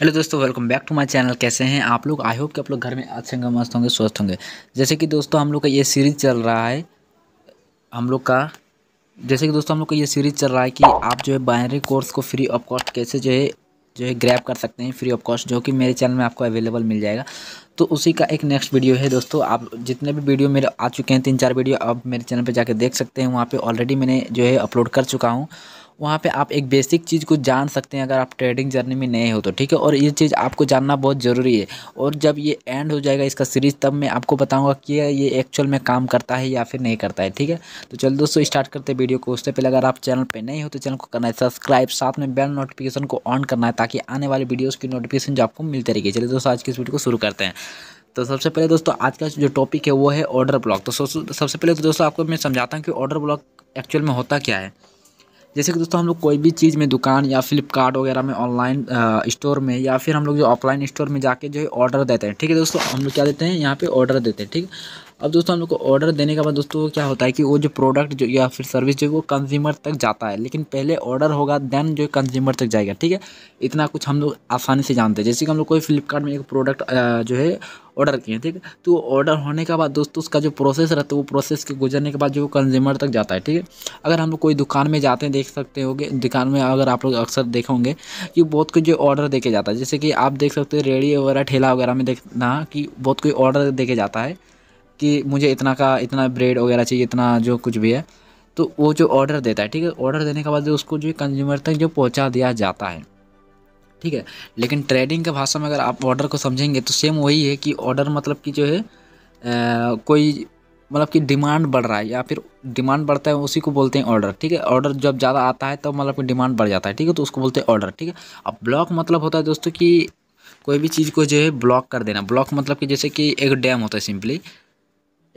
hello दोस्तों welcome back to my channel कैसे हैं आप लोग आई होप कि आप लोग घर में अच्छे होंगे मस्त होंगे स्वस्थ होंगे जैसे कि दोस्तों हम लोग का ये सीरीज चल रहा है हम लोग का जैसे कि दोस्तों हम लोग का ये सीरीज चल रहा है कि आप जो है बाइनरी कोर्स को फ्री ऑफ कॉस्ट कैसे जो है जो है ग्रैप कर सकते हैं फ्री ऑफ कॉस्ट जो कि मेरे चैनल में आपको अवेलेबल मिल जाएगा तो उसी का एक नेक्स्ट वीडियो है दोस्तों आप जितने भी वीडियो मेरे आ चुके हैं तीन चार वीडियो आप मेरे चैनल पर जाकर देख सकते हैं वहाँ पर ऑलरेडी मैंने जो है अपलोड कर चुका हूँ वहाँ पे आप एक बेसिक चीज़ को जान सकते हैं अगर आप ट्रेडिंग जर्नी में नए हो तो ठीक है और ये चीज़ आपको जानना बहुत ज़रूरी है और जब ये एंड हो जाएगा इसका सीरीज़ तब मैं आपको बताऊँगा कि ये एक्चुअल में काम करता है या फिर नहीं करता है ठीक है तो चलो दोस्तों स्टार्ट करते हैं वीडियो को उससे पहले अगर आप चैनल पर नहीं हो तो चैनल को करना है सब्सक्राइब साथ में बेल नोटिफिकेशन को ऑन करना है ताकि आने वाली वीडियोज़ की नोटिफिकेशन जो आपको मिलती रहेगी चलिए दोस्तों आज की इस वीडियो को शुरू करते हैं तो सबसे पहले दोस्तों आज का जो टॉपिक है वो है ऑर्डर ब्लॉक तो सबसे पहले तो दोस्तों आपको मैं समझाता हूँ कि ऑर्डर ब्लॉक एक्चुअल में होता क्या है जैसे कि दोस्तों हम लोग कोई भी चीज़ में दुकान या फ्लिपकार्ट वगैरह में ऑनलाइन स्टोर में या फिर हम लोग जो ऑफलाइन स्टोर में जाके जो है ऑर्डर देते हैं ठीक है दोस्तों हम लोग क्या देते हैं यहाँ पे ऑर्डर देते हैं ठीक अब दोस्तों हम लोग को ऑर्डर देने के बाद दोस्तों क्या होता है कि वो जो प्रोडक्ट जो या फिर सर्विस जो है वो कंज्यूमर तक जाता है लेकिन पहले ऑर्डर होगा देन जो कंज्यूमर तक जाएगा ठीक है इतना कुछ हम लोग आसानी से जानते हैं जैसे कि हम लोग कोई फ्लिपकार्ट में एक प्रोडक्ट जो है ऑर्डर किए ठीक है तो ऑर्डर होने के बाद दोस्तों उसका जो प्रोसेस रहता है वो प्रोसेस के गुजरने के बाद जो कंज्यूमर तक जाता है ठीक है अगर हम लोग कोई दुकान में जाते हैं देख सकते होंगे दुकान में अगर आप लोग अक्सर देखे होंगे कि बहुत कुछ जो ऑर्डर देके जाता है जैसे कि आप देख सकते हो रेडी वगैरह ठेला वगैरह में देखना कि बहुत कोई ऑर्डर देके जाता है कि मुझे इतना का इतना ब्रेड वगैरह चाहिए इतना जो कुछ भी है तो वो जो ऑर्डर देता है ठीक है ऑर्डर देने के बाद उसको जो कंज्यूमर तक जो पहुँचा दिया जाता है ठीक है लेकिन ट्रेडिंग के भाषा में अगर आप ऑर्डर को समझेंगे तो सेम वही है कि ऑर्डर मतलब कि जो है आ, कोई मतलब कि डिमांड बढ़ रहा है या फिर डिमांड बढ़ता है उसी को बोलते हैं ऑर्डर ठीक है ऑर्डर जब ज़्यादा आता है तो मतलब कि डिमांड बढ़ जाता है ठीक है तो उसको बोलते हैं ऑर्डर ठीक है अब ब्लॉक मतलब होता है दोस्तों कि कोई भी चीज़ को जो है ब्लॉक कर देना ब्लॉक मतलब कि जैसे कि एक डैम होता है सिंपली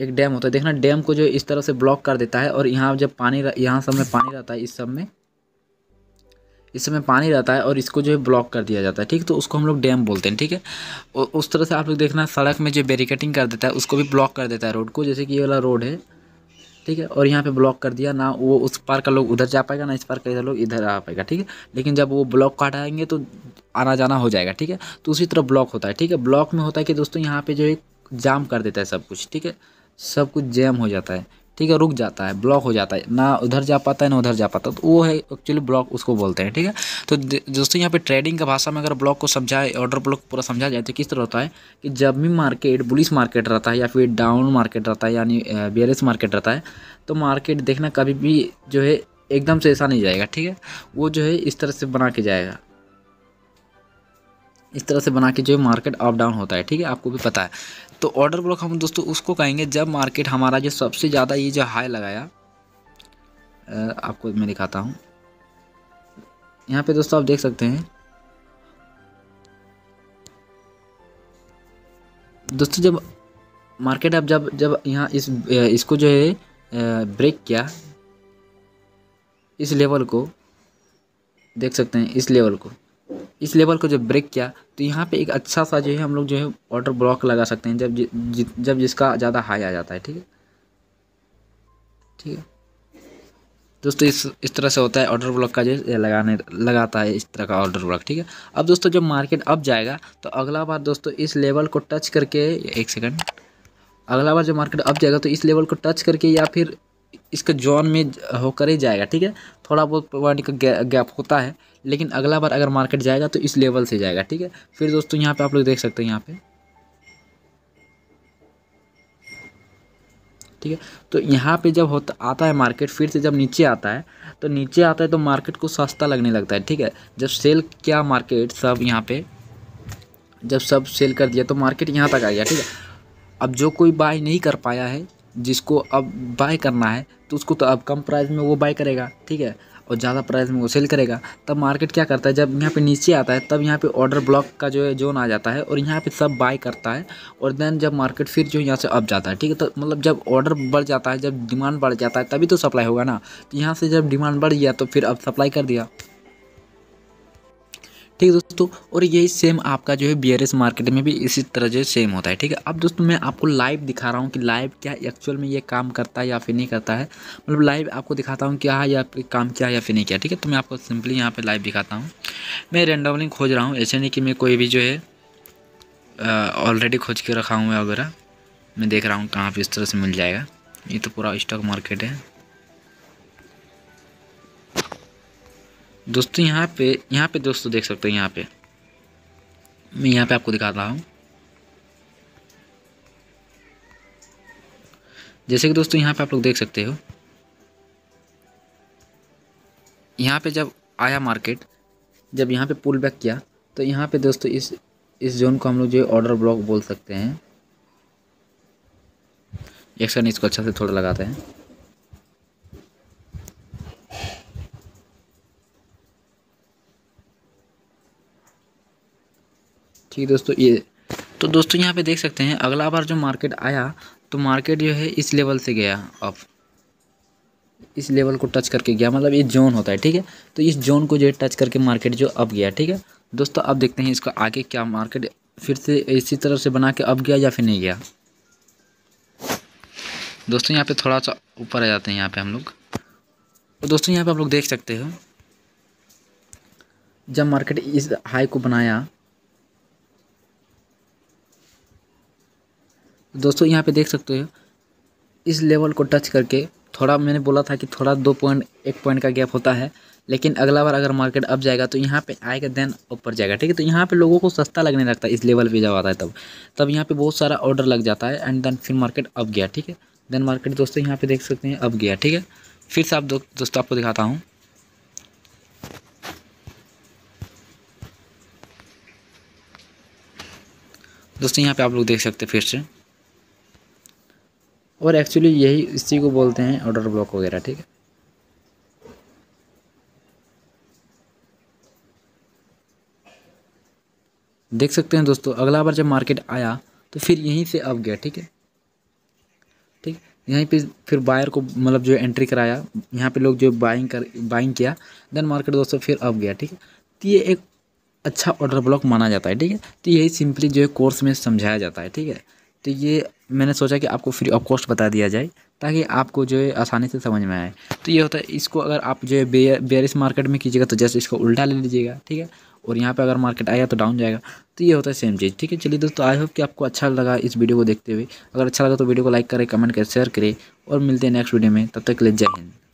एक डैम होता है देखना डैम को जो इस तरह से ब्लॉक कर देता है और यहाँ जब पानी यहाँ सब में पानी रहता है इस सब में इस समय पानी रहता है और इसको जो है ब्लॉक कर दिया जाता है ठीक तो उसको हम लोग डैम बोलते हैं ठीक है और उस तरह से आप लोग देखना सड़क में जो बैरिकेटिंग कर देता है उसको भी ब्लॉक कर देता है रोड को जैसे कि ये वाला रोड है ठीक है और यहाँ पे ब्लॉक कर दिया ना वो उस पार का लोग उधर जा पाएगा ना इस पार का इधर लोग इधर आ पाएगा ठीक है लेकिन जब वो ब्लॉक काट आएंगे तो आना जाना हो जाएगा ठीक है तो उसी तरह ब्लॉक होता है ठीक है ब्लॉक में होता है कि दोस्तों यहाँ पर जो है जाम कर देता है सब कुछ ठीक है सब कुछ जैम हो जाता है ठीक है रुक जाता है ब्लॉक हो जाता है ना उधर जा पाता है ना उधर जा पाता है तो वो है एक्चुअली ब्लॉक उसको बोलते हैं ठीक है तो दोस्तों यहाँ पे ट्रेडिंग का भाषा में अगर ब्लॉक को समझाए ऑर्डर ब्लॉक पूरा समझा जाए तो किस तरह होता है कि जब भी मार्केट बुलिस मार्केट रहता है या फिर डाउन मार्केट रहता है यानी बेरिस मार्केट रहता है तो मार्केट देखना कभी भी जो है एकदम से ऐसा नहीं जाएगा ठीक है वो जो है इस तरह से बना के जाएगा इस तरह से बना के जो है मार्केट अप डाउन होता है ठीक है आपको भी पता है तो ऑर्डर ब्लॉक हम दोस्तों उसको कहेंगे जब मार्केट हमारा जो सबसे ज़्यादा ये जो हाई लगाया आपको मैं दिखाता हूँ यहाँ पे दोस्तों आप देख सकते हैं दोस्तों जब मार्केट अब जब जब यहाँ इस इसको जो है ब्रेक किया इस लेवल को देख सकते हैं इस लेवल को इस लेवल को जब ब्रेक किया तो यहाँ पे एक अच्छा सा जो है हम लोग जो है ऑर्डर ब्लॉक लगा सकते हैं जब जि, जि, जब जिसका ज़्यादा हाई आ जाता है ठीक है ठीक है दोस्तों इस इस तरह से होता है ऑर्डर ब्लॉक का जो लगाने लगाता है इस तरह का ऑर्डर ब्लॉक ठीक है अब दोस्तों जब मार्केट अप जाएगा तो अगला बार दोस्तों इस लेवल को टच करके एक सेकंड अगला बार जब मार्केट अप जाएगा तो इस लेवल को टच करके या फिर इसका जोन में होकर ही जाएगा ठीक है थोड़ा बहुत पॉइंट का गैप होता है लेकिन अगला बार अगर मार्केट जाएगा तो इस लेवल से जाएगा ठीक है फिर दोस्तों यहाँ पे आप लोग देख सकते हैं यहाँ पे ठीक है तो यहाँ पे जब होता आता है मार्केट फिर से जब नीचे आता है तो नीचे आता है तो मार्केट को सस्ता लगने लगता है ठीक है जब सेल किया मार्केट सब यहाँ पे जब सब सेल कर दिया तो मार्केट यहाँ तक आ गया ठीक है अब जो कोई बाय नहीं कर पाया है जिसको अब बाय करना है तो उसको तो अब कम प्राइस में वो बाय करेगा ठीक है और ज़्यादा प्राइस में वो सेल करेगा तब मार्केट क्या करता है जब यहाँ पे नीचे आता है तब यहाँ पे ऑर्डर ब्लॉक का जो है जोन आ जाता है और यहाँ पे सब बाय करता है और देन जब मार्केट फिर जो यहाँ से अप जाता है ठीक है तो मतलब जब ऑर्डर बढ़ जाता है जब डिमांड बढ़ जाता है तभी तो सप्लाई होगा ना तो यहाँ से जब डिमांड बढ़ गया तो फिर अब सप्लाई कर दिया ठीक है दोस्तों और यही सेम आपका जो है बी मार्केट में भी इसी तरह जो सेम होता है ठीक है अब दोस्तों मैं आपको लाइव दिखा रहा हूँ कि लाइव क्या एक्चुअल में ये काम करता है या फिर नहीं करता है मतलब लाइव आपको दिखाता हूँ क्या है या फिर काम क्या है या फिर नहीं किया ठीक है तो मैं आपको सिंपली यहाँ पर लाइव दिखाता हूँ मैं रेंडमली खोज रहा हूँ ऐसे नहीं कि मैं कोई भी जो है ऑलरेडी खोज के रखा हूँ वगैरह मैं देख रहा हूँ कहाँ पर इस तरह से मिल जाएगा ये तो पूरा स्टॉक मार्केट है दोस्तों यहाँ पे यहाँ पे दोस्तों देख सकते हो यहाँ पे मैं यहाँ पे आपको दिखा रहा हूँ जैसे कि दोस्तों यहाँ पे आप लोग देख सकते हो यहाँ पे जब आया मार्केट जब यहाँ पे पुल बैक किया तो यहाँ पे दोस्तों इस इस जोन को हम लोग जो है ऑर्डर ब्लॉक बोल सकते हैं एक्शन इसको अच्छा से थोड़ा लगाते हैं ठीक है दोस्तों ये तो दोस्तों यहाँ पे देख सकते हैं अगला बार जो मार्केट आया तो मार्केट जो है इस लेवल से गया अब इस लेवल को टच करके गया मतलब ये जोन होता है ठीक है तो इस जोन को जो है टच करके मार्केट जो अब गया ठीक है दोस्तों अब देखते हैं इसका आगे क्या मार्केट फिर से इसी तरह से बना के अब गया या फिर नहीं गया दोस्तों यहाँ पे थोड़ा सा ऊपर आ जाते हैं यहाँ पे हम लोग तो दोस्तों यहाँ पे आप लोग देख सकते हो जब मार्केट इस हाई को बनाया दोस्तों यहाँ पे देख सकते हो इस लेवल को टच करके थोड़ा मैंने बोला था कि थोड़ा दो पॉइंट एक पॉइंट का गैप होता है लेकिन अगला बार अगर मार्केट अप जाएगा तो यहाँ पे आएगा देन ऊपर जाएगा ठीक है तो यहाँ पे लोगों को सस्ता लगने लगता है इस लेवल पे जब आता है तब तब यहाँ पे बहुत सारा ऑर्डर लग जाता है एंड देन फिर मार्केट अप गया ठीक है देन मार्केट दोस्तों यहाँ पे देख सकते हैं अब गया ठीक है फिर से आप दो, दोस्तों आपको दिखाता हूँ दोस्तों यहाँ पर आप लोग देख सकते हैं फिर से और एक्चुअली यही इसी को बोलते हैं ऑर्डर ब्लॉक वगैरह ठीक है देख सकते हैं दोस्तों अगला बार जब मार्केट आया तो फिर यहीं से अब गया ठीक है ठीक यहीं पे फिर बायर को मतलब जो एंट्री कराया यहाँ पे लोग जो बाइंग कर बाइंग किया देन मार्केट दोस्तों फिर अब गया ठीक है तो ये एक अच्छा ऑर्डर ब्लॉक माना जाता है ठीक है तो यही सिंपली जो है कोर्स में समझाया जाता है ठीक है तो ये मैंने सोचा कि आपको फ्री ऑफ कॉस्ट बता दिया जाए ताकि आपको जो है आसानी से समझ में आए तो ये होता है इसको अगर आप जो है बेयर मार्केट में कीजिएगा तो जस्ट इसको उल्टा ले लीजिएगा ठीक है और यहाँ पे अगर मार्केट आया तो डाउन जाएगा तो ये होता है सेम चीज़ ठीक है चलिए दोस्तों आई होप कि आपको अच्छा लगा इस वीडियो को देखते हुए अगर अच्छा लगा तो वीडियो को लाइक करें कमेंट करें शेयर करें और मिलते हैं नेक्स्ट वीडियो में तब तक ले जय हिंद